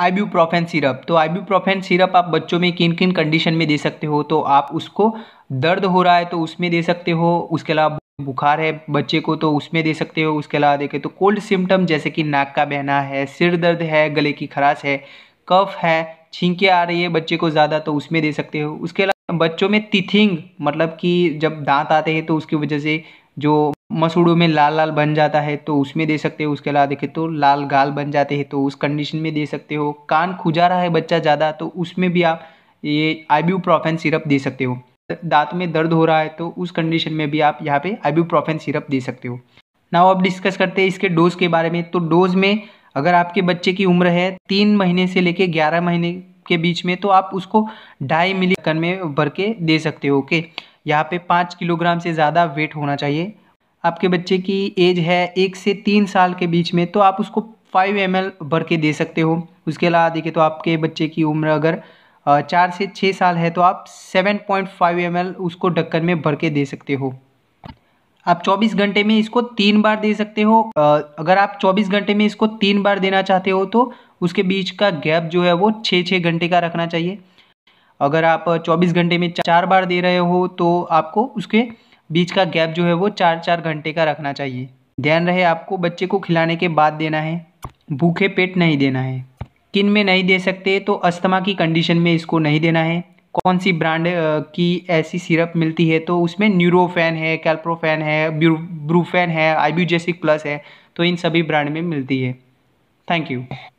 आइब्यूप्रोफेन syrup तो आइब्यूप्रोफेन syrup आप बच्चों में किन किन कंडीशन में दे सकते हो तो आप उसको दर्द हो रहा है तो उसमें दे सकते हो उसके अलावा बुखार है बच्चे को तो उसमें दे सकते हो उसके अलावा देखें तो कोल्ड सिम्टम जैसे कि नाक का बहना है सिर दर्द है गले की खराश है कफ है छींके आ रही है बच्चे को ज़्यादा तो उसमें दे सकते हो उसके अलावा बच्चों में तिथिंग मतलब कि जब दांत आते हैं तो उसकी वजह से जो मसूड़ों में लाल लाल बन जाता है तो उसमें दे सकते हो उसके अलावा देखे तो लाल गाल बन जाते हैं तो उस कंडीशन में दे सकते हो कान खुजा रहा है बच्चा ज़्यादा तो उसमें भी आप ये आइब्यूप्रोफेन सिरप दे सकते हो दांत में दर्द हो रहा है तो उस कंडीशन में भी आप यहाँ पे आइब्यूप्रोफेन सिरप दे सकते हो नाउ अब डिस्कस करते हैं इसके डोज़ के बारे में तो डोज़ में अगर आपके बच्चे की उम्र है तीन महीने से लेके ग्यारह महीने के बीच में तो आप उसको ढाई मिली कन में भर के दे सकते हो ओके यहाँ पे पाँच किलोग्राम से ज़्यादा वेट होना चाहिए आपके बच्चे की एज है एक से तीन साल के बीच में तो आप उसको फाइव एम एल भर के दे सकते हो उसके अलावा देखिए तो आपके बच्चे की उम्र अगर चार से छः साल है तो आप seven point five M L उसको ढक्कन में भर के दे सकते हो आप 24 घंटे में इसको तीन बार दे सकते हो अगर आप 24 घंटे में इसको तीन बार देना चाहते हो तो उसके बीच का गैप जो है वो छः छः घंटे का रखना चाहिए अगर आप 24 घंटे में चार बार दे रहे हो तो आपको उसके बीच का गैप जो है वो चार चार घंटे का रखना चाहिए ध्यान रहे आपको बच्चे को खिलाने के बाद देना है भूखे पेट नहीं देना है किन में नहीं दे सकते तो अस्थमा की कंडीशन में इसको नहीं देना है कौन सी ब्रांड की ऐसी सिरप मिलती है तो उसमें न्यूरोफेन है कैल्प्रोफेन है ब्रूफेन है आईब्यूजेसिक प्लस है तो इन सभी ब्रांड में मिलती है थैंक यू